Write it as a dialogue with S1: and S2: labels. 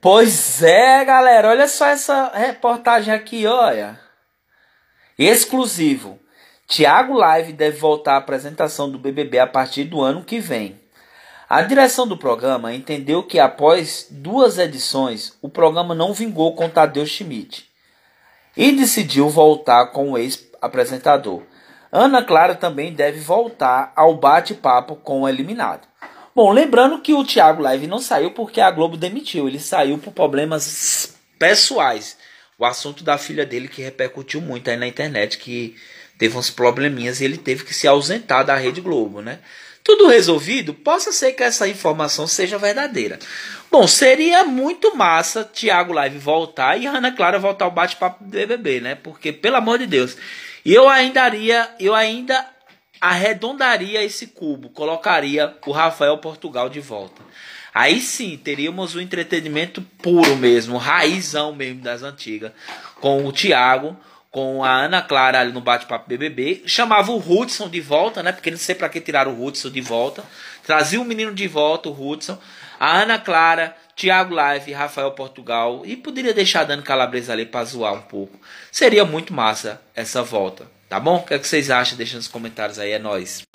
S1: Pois é, galera, olha só essa reportagem aqui, olha. Exclusivo. Tiago Live deve voltar à apresentação do BBB a partir do ano que vem. A direção do programa entendeu que após duas edições, o programa não vingou com Tadeu Schmidt e decidiu voltar com o ex-apresentador. Ana Clara também deve voltar ao bate-papo com o eliminado. Bom, lembrando que o Thiago Live não saiu porque a Globo demitiu, ele saiu por problemas pessoais. O assunto da filha dele que repercutiu muito aí na internet, que teve uns probleminhas e ele teve que se ausentar da Rede Globo, né? Tudo resolvido, possa ser que essa informação seja verdadeira. Bom, seria muito massa Thiago Live voltar e Ana Clara voltar ao bate-papo do BBB, né? Porque pelo amor de Deus, eu ainda eu ainda arredondaria esse cubo, colocaria o Rafael Portugal de volta. Aí sim teríamos o um entretenimento puro mesmo, raizão mesmo das antigas, com o Thiago, com a Ana Clara ali no bate-papo BBB, chamava o Hudson de volta, né? Porque não sei para que tiraram o Hudson de volta. Trazia o menino de volta, o Hudson, a Ana Clara, Thiago Live, Rafael Portugal e poderia deixar Dani Calabresa ali para zoar um pouco. Seria muito massa essa volta. Tá bom? O que, é que vocês acham? Deixa nos comentários aí, é nóis.